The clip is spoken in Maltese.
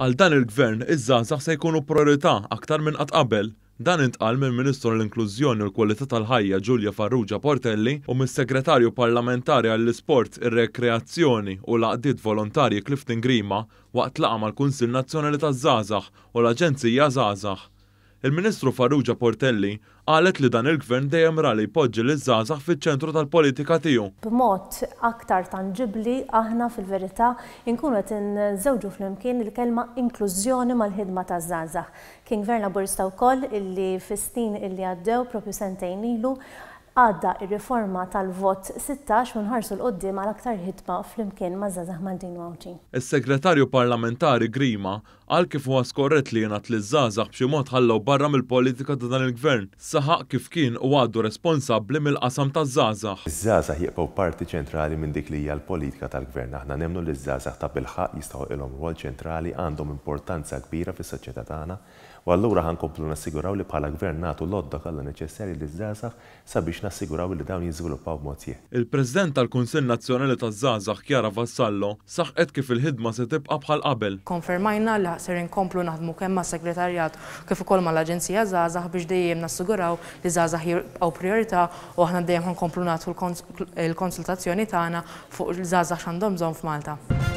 Għal dan il-gvern, iż-żazax se jkunu priorità aktar minn qatt qabel. Dan intqal minn Ministru l-Inklużjoni u l-Kwalità tal-Ħajja Ġulja Farrugia Portelli u mis-Segretarju Parlamentari għall-Isport, ir-Rekreazzjoni u l-Aqdiet Volontarji Clifton Grima waqt laqa mal kunsill Nazzjonali taż-Żazax u l-Aġenzija Żazax. Il-Ministru Farrugia Portelli għalet li dan il-gvern dejjem rali jpoġġi l żgħażagħ fiċ-ċentru tal-politika tiegħu. B'mod aktar tangibli aħna fil-verità inkunu qed inżewġu flimkien il-kelma inklużjoni mal-ħidma taż-żgħażagħ. Kien gvern laburista wkoll illi fis-snin illi għaddew propju sentejn ilu għadda ir-riforma tal-vot 16 u nħarsu l-qoddim għal aktar hitba fl-imkien ma' Zazah Maldin Mawċin. Is-segretarju parlamentari Grima għal kif huwa skorret li jenat li zazax b'xi mod ħallew barra mill-politika ta' dan il-gvern, saħaq kif kien u għaddu responsabbli mill-qasam ta' zazax. Zazax zazah parti ċentrali minn dik li hija l-politika tal-gvern. Aħna nemnu li zazax ta' bilħaq jistgħu ilhom rwol ċentrali għandhom importanza kbira fis-soċjetà tagħna u allura ħankomplu nassiguraw li bħala gvern nagħtu lodda kalla neċessarji li zazax sabiex nassiguraw li dawn jiżviluppaw b'mod Il-President tal-Kunsill Nazzjonali taż-Żgħażagħ Kjara Vassallo saħqet kif il-ħidma se tibqa' bħal qabel. Konfermajna li ser inkomplu naħdmu kemm mas-Segretarjat kif ukoll mal-Aġenzija Żgħażagħ biex dejjem nassiguraw li żgħażagħ jibqgħu priorità u aħna dejjem nkomplu nagħtu l-konsultazzjoni tagħna fuq il-żgħażagħ x'għandhom bżonn f'Malta.